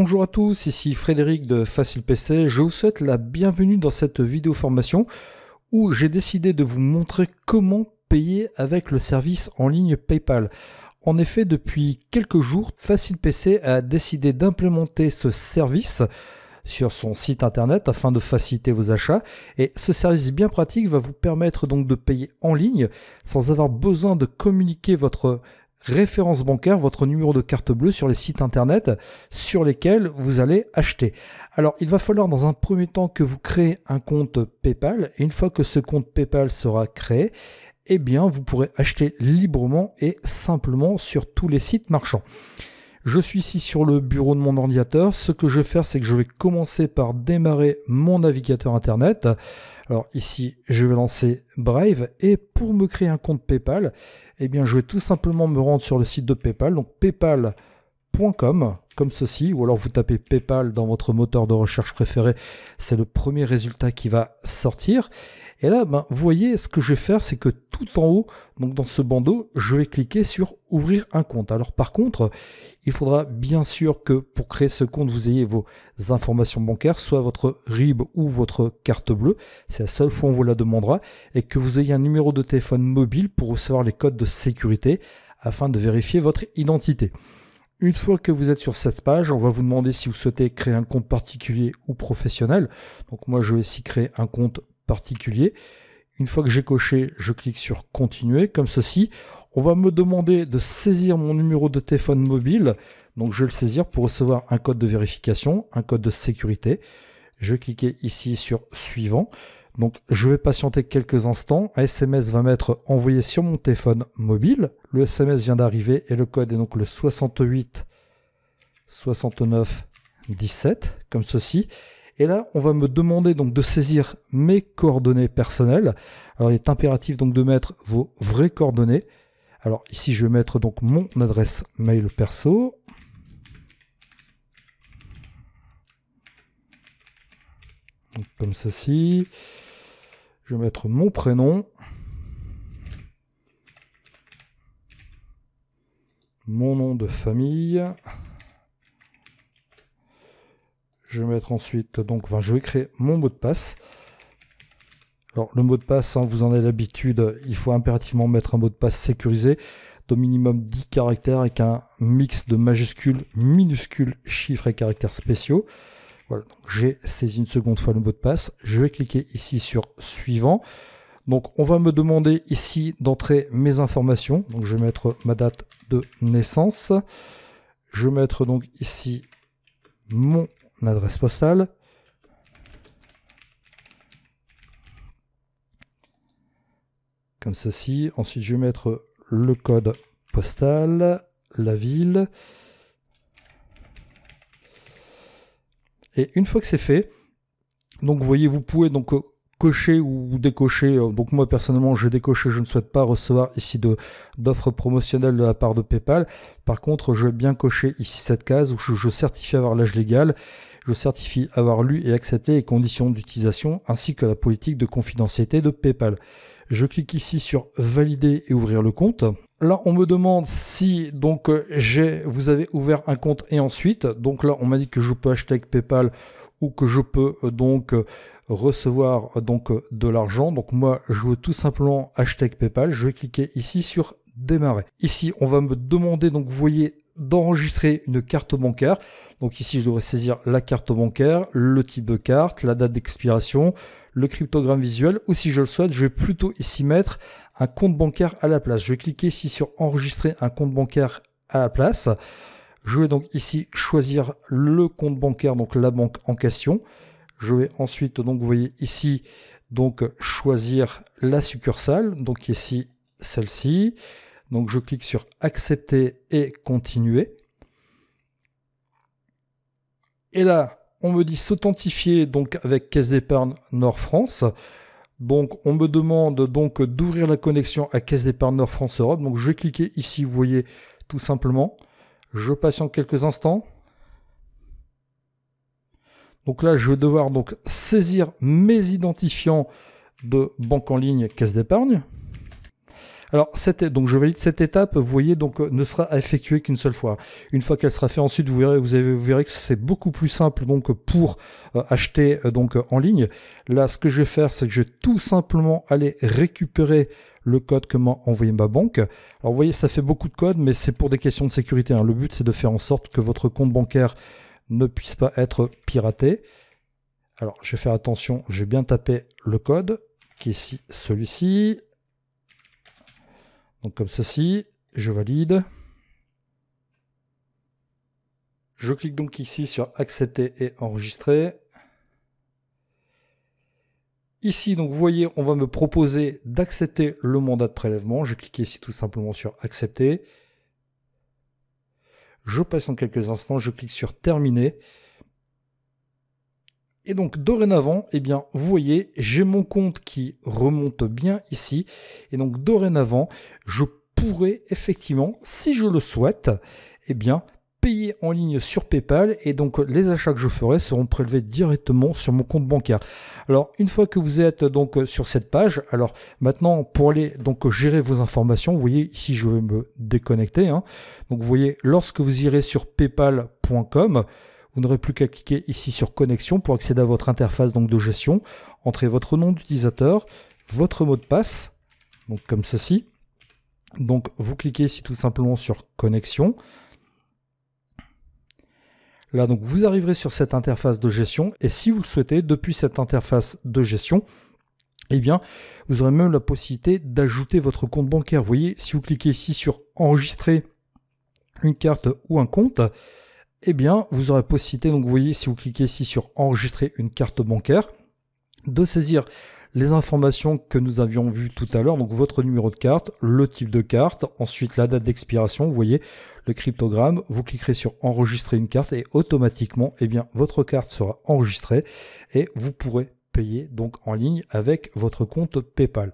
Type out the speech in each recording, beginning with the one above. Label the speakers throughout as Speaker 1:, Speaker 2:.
Speaker 1: Bonjour à tous, ici Frédéric de Facile PC. Je vous souhaite la bienvenue dans cette vidéo formation où j'ai décidé de vous montrer comment payer avec le service en ligne PayPal. En effet, depuis quelques jours, Facile PC a décidé d'implémenter ce service sur son site internet afin de faciliter vos achats. Et ce service bien pratique va vous permettre donc de payer en ligne sans avoir besoin de communiquer votre référence bancaire, votre numéro de carte bleue sur les sites internet sur lesquels vous allez acheter. Alors, il va falloir dans un premier temps que vous créez un compte PayPal. une fois que ce compte PayPal sera créé, eh bien, vous pourrez acheter librement et simplement sur tous les sites marchands. Je suis ici sur le bureau de mon ordinateur. Ce que je vais faire, c'est que je vais commencer par démarrer mon navigateur Internet. Alors ici, je vais lancer Brave et pour me créer un compte PayPal, eh bien, je vais tout simplement me rendre sur le site de PayPal. Donc PayPal comme ceci, ou alors vous tapez PayPal dans votre moteur de recherche préféré, c'est le premier résultat qui va sortir. Et là, ben, vous voyez, ce que je vais faire, c'est que tout en haut, donc dans ce bandeau, je vais cliquer sur ouvrir un compte. Alors par contre, il faudra bien sûr que pour créer ce compte, vous ayez vos informations bancaires, soit votre RIB ou votre carte bleue, c'est la seule fois où on vous la demandera, et que vous ayez un numéro de téléphone mobile pour recevoir les codes de sécurité afin de vérifier votre identité. Une fois que vous êtes sur cette page, on va vous demander si vous souhaitez créer un compte particulier ou professionnel. Donc moi, je vais ici créer un compte particulier. Une fois que j'ai coché, je clique sur continuer comme ceci. On va me demander de saisir mon numéro de téléphone mobile. Donc je vais le saisir pour recevoir un code de vérification, un code de sécurité. Je vais cliquer ici sur suivant. Donc je vais patienter quelques instants. Un SMS va m'être envoyé sur mon téléphone mobile. Le SMS vient d'arriver et le code est donc le 68 69 17 comme ceci. Et là, on va me demander donc de saisir mes coordonnées personnelles. Alors il est impératif donc de mettre vos vraies coordonnées. Alors ici, je vais mettre donc mon adresse mail perso. comme ceci. Je vais mettre mon prénom. Mon nom de famille. Je vais mettre ensuite, donc, je vais créer mon mot de passe. Alors, le mot de passe, hein, vous en avez l'habitude, il faut impérativement mettre un mot de passe sécurisé d'au minimum 10 caractères avec un mix de majuscules, minuscules, chiffres et caractères spéciaux. Voilà, j'ai saisi une seconde fois le mot de passe. Je vais cliquer ici sur suivant. Donc on va me demander ici d'entrer mes informations. Donc je vais mettre ma date de naissance. Je vais mettre donc ici mon adresse postale. Comme ceci. Ensuite je vais mettre le code postal, la ville. Et une fois que c'est fait, donc vous voyez, vous pouvez donc euh, cocher ou décocher. Euh, donc moi personnellement, je décoche, je ne souhaite pas recevoir ici d'offres promotionnelles de la part de PayPal. Par contre, je vais bien cocher ici cette case où je certifie avoir l'âge légal, je certifie avoir lu et accepté les conditions d'utilisation ainsi que la politique de confidentialité de PayPal. Je clique ici sur valider et ouvrir le compte. Là, on me demande si donc j'ai, vous avez ouvert un compte et ensuite, donc là, on m'a dit que je peux acheter PayPal ou que je peux euh, donc euh, recevoir euh, donc de l'argent. Donc moi, je veux tout simplement acheter PayPal. Je vais cliquer ici sur démarrer. Ici, on va me demander, donc vous voyez, d'enregistrer une carte bancaire. Donc ici, je devrais saisir la carte bancaire, le type de carte, la date d'expiration, le cryptogramme visuel, ou si je le souhaite, je vais plutôt ici mettre un compte bancaire à la place. Je vais cliquer ici sur enregistrer un compte bancaire à la place. Je vais donc ici choisir le compte bancaire, donc la banque en question. Je vais ensuite, donc vous voyez ici, donc choisir la succursale, donc ici celle-ci. Donc je clique sur accepter et continuer. Et là, on me dit s'authentifier donc avec Caisse d'épargne Nord France. Donc on me demande donc d'ouvrir la connexion à Caisse d'épargne Nord France Europe. Donc je vais cliquer ici, vous voyez tout simplement. Je patiente quelques instants. Donc là, je vais devoir donc saisir mes identifiants de banque en ligne Caisse d'épargne. Alors, cette, donc je valide cette étape, vous voyez, donc euh, ne sera effectuée qu'une seule fois. Une fois qu'elle sera faite ensuite, vous verrez, vous, avez, vous verrez que c'est beaucoup plus simple donc pour euh, acheter euh, donc en ligne. Là, ce que je vais faire, c'est que je vais tout simplement aller récupérer le code que m'a envoyé ma banque. Alors vous voyez, ça fait beaucoup de code, mais c'est pour des questions de sécurité. Hein. Le but, c'est de faire en sorte que votre compte bancaire ne puisse pas être piraté. Alors, je vais faire attention, je vais bien taper le code, qui est ici, celui-ci. Donc comme ceci, je valide. Je clique donc ici sur accepter et enregistrer. Ici, donc vous voyez, on va me proposer d'accepter le mandat de prélèvement. Je clique ici tout simplement sur accepter. Je passe en quelques instants, je clique sur terminer. Et donc dorénavant, eh bien, vous voyez, j'ai mon compte qui remonte bien ici. Et donc dorénavant, je pourrais effectivement, si je le souhaite, eh bien, payer en ligne sur PayPal et donc les achats que je ferai seront prélevés directement sur mon compte bancaire. Alors une fois que vous êtes donc sur cette page, alors maintenant pour aller donc gérer vos informations, vous voyez ici je vais me déconnecter. Hein. Donc vous voyez lorsque vous irez sur paypal.com, vous n'aurez plus qu'à cliquer ici sur connexion pour accéder à votre interface donc, de gestion. Entrez votre nom d'utilisateur, votre mot de passe, donc comme ceci. Donc vous cliquez ici tout simplement sur connexion. Là, donc vous arriverez sur cette interface de gestion et si vous le souhaitez, depuis cette interface de gestion, eh bien, vous aurez même la possibilité d'ajouter votre compte bancaire. Vous voyez, si vous cliquez ici sur enregistrer une carte ou un compte, eh bien, vous aurez possibilité, donc vous voyez, si vous cliquez ici sur enregistrer une carte bancaire, de saisir les informations que nous avions vues tout à l'heure, donc votre numéro de carte, le type de carte, ensuite la date d'expiration, vous voyez le cryptogramme, vous cliquerez sur enregistrer une carte et automatiquement, eh bien, votre carte sera enregistrée et vous pourrez payer donc en ligne avec votre compte PayPal.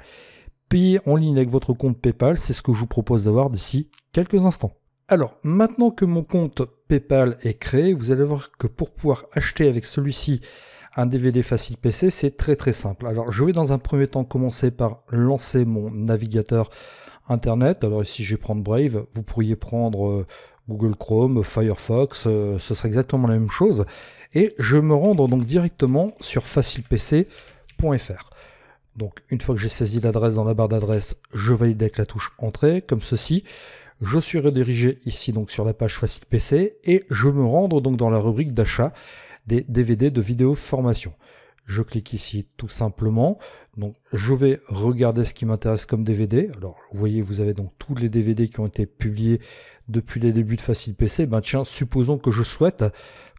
Speaker 1: Payer en ligne avec votre compte PayPal, c'est ce que je vous propose d'avoir d'ici quelques instants. Alors, maintenant que mon compte PayPal est créé, vous allez voir que pour pouvoir acheter avec celui-ci un DVD facile PC, c'est très très simple. Alors, je vais dans un premier temps commencer par lancer mon navigateur Internet. Alors ici, je vais prendre Brave. Vous pourriez prendre euh, Google Chrome, Firefox, euh, ce serait exactement la même chose. Et je me rendre donc directement sur facilepc.fr. Donc une fois que j'ai saisi l'adresse dans la barre d'adresse, je valide avec la touche Entrée, comme ceci. Je suis redirigé ici donc sur la page Facile PC et je me rendre donc dans la rubrique d'achat des DVD de vidéo formation. Je clique ici tout simplement. Donc je vais regarder ce qui m'intéresse comme DVD. Alors vous voyez, vous avez donc tous les DVD qui ont été publiés depuis les débuts de Facile PC. Ben tiens, supposons que je souhaite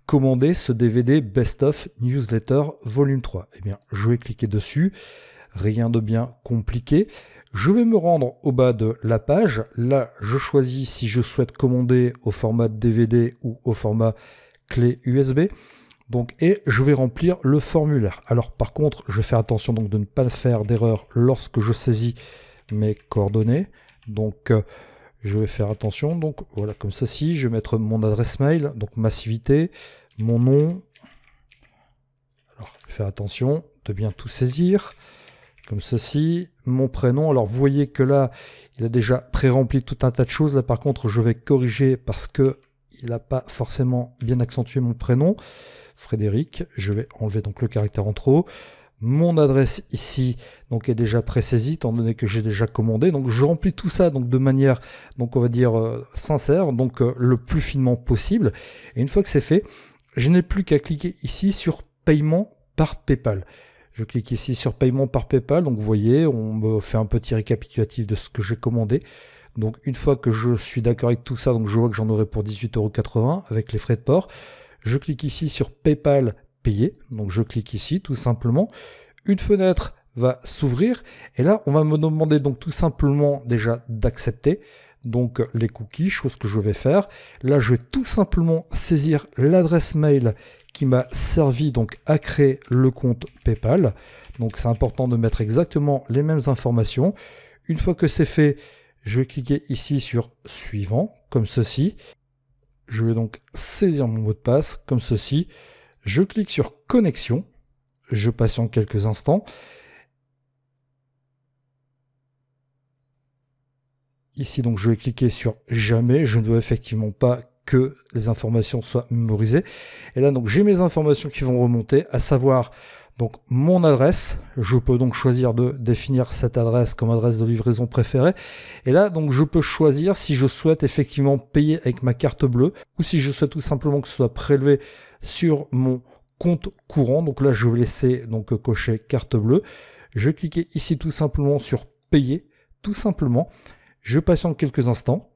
Speaker 1: commander ce DVD Best of Newsletter Volume 3. Eh bien, je vais cliquer dessus rien de bien compliqué. Je vais me rendre au bas de la page. Là, je choisis si je souhaite commander au format DVD ou au format clé USB. Donc, et je vais remplir le formulaire. Alors, par contre, je vais faire attention donc de ne pas faire d'erreur lorsque je saisis mes coordonnées. Donc, euh, je vais faire attention. Donc, voilà, comme ceci, je vais mettre mon adresse mail, donc massivité, mon nom. Alors, faire attention de bien tout saisir comme ceci, mon prénom. Alors vous voyez que là, il a déjà pré-rempli tout un tas de choses. Là par contre, je vais corriger parce que il n'a pas forcément bien accentué mon prénom. Frédéric, je vais enlever donc le caractère en trop. Mon adresse ici donc est déjà pré-saisie, étant donné que j'ai déjà commandé. Donc je remplis tout ça donc de manière donc on va dire euh, sincère, donc euh, le plus finement possible. Et une fois que c'est fait, je n'ai plus qu'à cliquer ici sur paiement par PayPal. Je clique ici sur paiement par PayPal. Donc vous voyez, on me fait un petit récapitulatif de ce que j'ai commandé. Donc une fois que je suis d'accord avec tout ça, donc je vois que j'en aurai pour 18,80€ avec les frais de port. Je clique ici sur PayPal payer. Donc je clique ici tout simplement. Une fenêtre va s'ouvrir et là on va me demander donc tout simplement déjà d'accepter donc les cookies, chose que je vais faire. Là, je vais tout simplement saisir l'adresse mail qui m'a servi donc à créer le compte PayPal. Donc c'est important de mettre exactement les mêmes informations. Une fois que c'est fait, je vais cliquer ici sur suivant, comme ceci. Je vais donc saisir mon mot de passe, comme ceci. Je clique sur connexion. Je patiente quelques instants. Ici, donc, je vais cliquer sur jamais. Je ne veux effectivement pas que les informations soient mémorisées. Et là, donc, j'ai mes informations qui vont remonter, à savoir donc mon adresse. Je peux donc choisir de définir cette adresse comme adresse de livraison préférée. Et là, donc, je peux choisir si je souhaite effectivement payer avec ma carte bleue ou si je souhaite tout simplement que ce soit prélevé sur mon compte courant. Donc là, je vais laisser donc cocher carte bleue. Je vais cliquer ici tout simplement sur payer, tout simplement. Je patiente quelques instants.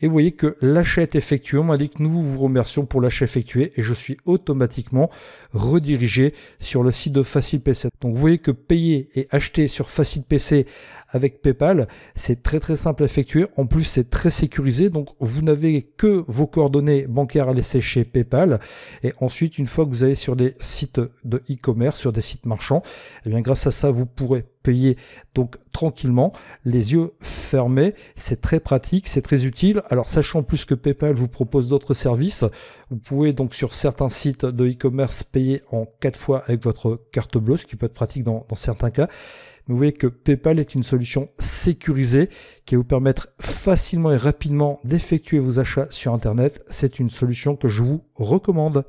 Speaker 1: Et vous voyez que l'achat est effectué, on que nous vous remercions pour l'achat effectué et je suis automatiquement redirigé sur le site de Facile PC. Donc vous voyez que payer et acheter sur Facile PC avec PayPal, c'est très très simple à effectuer. En plus, c'est très sécurisé. Donc vous n'avez que vos coordonnées bancaires à laisser chez PayPal. Et ensuite, une fois que vous allez sur des sites de e-commerce, sur des sites marchands, eh bien grâce à ça, vous pourrez donc tranquillement, les yeux fermés. C'est très pratique, c'est très utile. Alors sachant plus que PayPal vous propose d'autres services, vous pouvez donc sur certains sites de e-commerce payer en quatre fois avec votre carte bleue, ce qui peut être pratique dans, certains cas vous voyez que PayPal est une solution sécurisée qui va vous permettre facilement et rapidement d'effectuer vos achats sur Internet. C'est une solution que je vous recommande.